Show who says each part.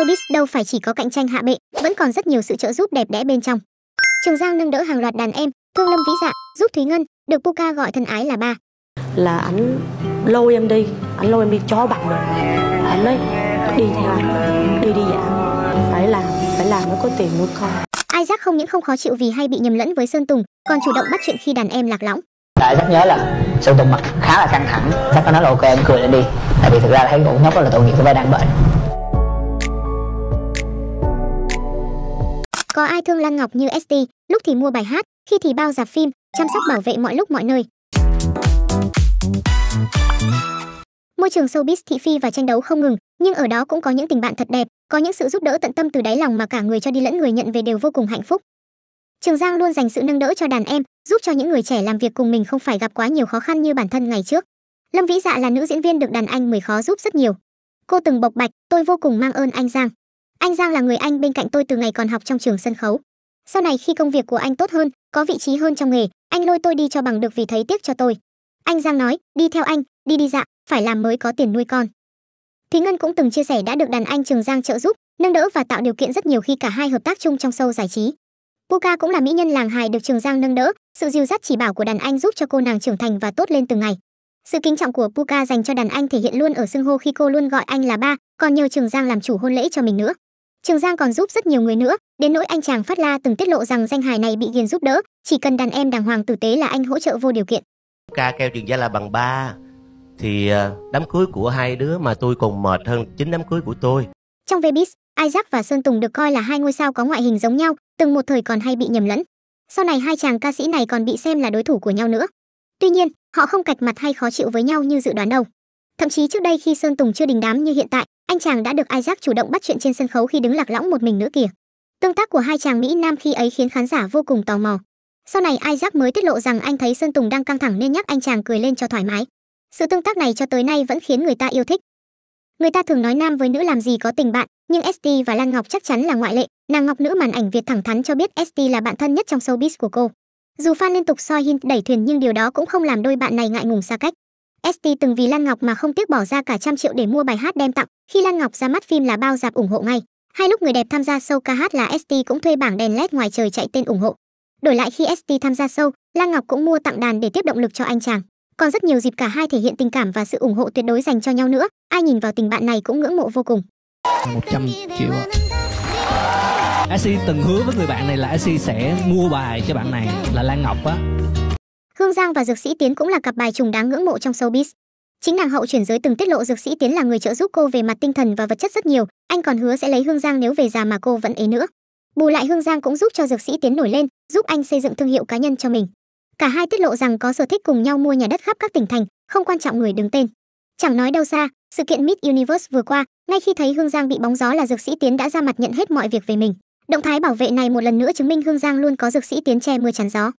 Speaker 1: showbiz đâu phải chỉ có cạnh tranh hạ bệ, vẫn còn rất nhiều sự trợ giúp đẹp đẽ bên trong. Trường Giang nâng đỡ hàng loạt đàn em, Thương Lâm Vĩ Dạ, giúp Thúy Ngân, được Puka gọi thân ái là ba. Là anh lôi em đi, anh lôi em đi cho bạn rồi. Anh ấy đi theo anh, đi đi dạ, phải làm, phải làm mới có tiền nuôi con. Isaac không những không khó chịu vì hay bị nhầm lẫn với Sơn Tùng, còn chủ động bắt chuyện khi đàn em lạc lõng. Tại rất nhớ là Sơn Tùng mặt khá là căng thẳng, chắc có nói là ok em cười lên đi, tại vì thực ra thấy ổn nhóc là tội nghiệp của ba đang bệnh Có ai thương Lan Ngọc như ST, lúc thì mua bài hát, khi thì bao giạp phim, chăm sóc bảo vệ mọi lúc mọi nơi. Môi trường showbiz thị phi và tranh đấu không ngừng, nhưng ở đó cũng có những tình bạn thật đẹp, có những sự giúp đỡ tận tâm từ đáy lòng mà cả người cho đi lẫn người nhận về đều vô cùng hạnh phúc. Trường Giang luôn dành sự nâng đỡ cho đàn em, giúp cho những người trẻ làm việc cùng mình không phải gặp quá nhiều khó khăn như bản thân ngày trước. Lâm Vĩ Dạ là nữ diễn viên được đàn anh mười khó giúp rất nhiều. Cô từng bộc bạch, tôi vô cùng mang ơn anh Giang. Anh Giang là người anh bên cạnh tôi từ ngày còn học trong trường sân khấu. Sau này khi công việc của anh tốt hơn, có vị trí hơn trong nghề, anh lôi tôi đi cho bằng được vì thấy tiếc cho tôi. Anh Giang nói, đi theo anh, đi đi dạo, phải làm mới có tiền nuôi con. Thúy Ngân cũng từng chia sẻ đã được đàn anh Trường Giang trợ giúp, nâng đỡ và tạo điều kiện rất nhiều khi cả hai hợp tác chung trong sâu giải trí. Puka cũng là mỹ nhân làng hài được Trường Giang nâng đỡ, sự dìu dắt chỉ bảo của đàn anh giúp cho cô nàng trưởng thành và tốt lên từng ngày. Sự kính trọng của Puka dành cho đàn anh thể hiện luôn ở xưng hô khi cô luôn gọi anh là ba, còn nhờ Trường Giang làm chủ hôn lễ cho mình nữa. Trường Giang còn giúp rất nhiều người nữa, đến nỗi anh chàng Phát La từng tiết lộ rằng danh hài này bị Hiền giúp đỡ, chỉ cần đàn em đàng hoàng tử tế là anh hỗ trợ vô điều kiện. Ca keo Trường Gia là bằng ba, thì ờ, đám cưới của hai đứa mà tôi còn mệt hơn chính đám cưới của tôi. Trong Vbiz, Isaac và Sơn Tùng được coi là hai ngôi sao có ngoại hình giống nhau, từng một thời còn hay bị nhầm lẫn. Sau này hai chàng ca sĩ này còn bị xem là đối thủ của nhau nữa. Tuy nhiên, họ không cạch mặt hay khó chịu với nhau như dự đoán đâu. Thậm chí trước đây khi Sơn Tùng chưa đình đám như hiện tại, anh chàng đã được Isaac chủ động bắt chuyện trên sân khấu khi đứng lạc lõng một mình nữa kìa. Tương tác của hai chàng Mỹ Nam khi ấy khiến khán giả vô cùng tò mò. Sau này Isaac mới tiết lộ rằng anh thấy Sơn Tùng đang căng thẳng nên nhắc anh chàng cười lên cho thoải mái. Sự tương tác này cho tới nay vẫn khiến người ta yêu thích. Người ta thường nói nam với nữ làm gì có tình bạn, nhưng ST và Lan Ngọc chắc chắn là ngoại lệ. Nàng Ngọc nữ màn ảnh Việt thẳng thắn cho biết ST là bạn thân nhất trong showbiz của cô. Dù fan liên tục soi hint đẩy thuyền nhưng điều đó cũng không làm đôi bạn này ngại ngùng xa cách. ST từng vì Lan Ngọc mà không tiếc bỏ ra cả trăm triệu để mua bài hát đem tặng, khi Lan Ngọc ra mắt phim là bao dạp ủng hộ ngay. Hai lúc người đẹp tham gia show ca hát là ST cũng thuê bảng đèn LED ngoài trời chạy tên ủng hộ. Đổi lại khi ST tham gia show, Lan Ngọc cũng mua tặng đàn để tiếp động lực cho anh chàng. Còn rất nhiều dịp cả hai thể hiện tình cảm và sự ủng hộ tuyệt đối dành cho nhau nữa. Ai nhìn vào tình bạn này cũng ngưỡng mộ vô cùng. 100 triệu ạ. À. từng hứa với người bạn này là ST sẽ mua bài cho bạn này là Lan Ngọc á hương giang và dược sĩ tiến cũng là cặp bài trùng đáng ngưỡng mộ trong showbiz chính nàng hậu chuyển giới từng tiết lộ dược sĩ tiến là người trợ giúp cô về mặt tinh thần và vật chất rất nhiều anh còn hứa sẽ lấy hương giang nếu về già mà cô vẫn ế nữa bù lại hương giang cũng giúp cho dược sĩ tiến nổi lên giúp anh xây dựng thương hiệu cá nhân cho mình cả hai tiết lộ rằng có sở thích cùng nhau mua nhà đất khắp các tỉnh thành không quan trọng người đứng tên chẳng nói đâu xa sự kiện miss universe vừa qua ngay khi thấy hương giang bị bóng gió là dược sĩ tiến đã ra mặt nhận hết mọi việc về mình động thái bảo vệ này một lần nữa chứng minh hương giang luôn có dược sĩ tiến che mưa chắn gió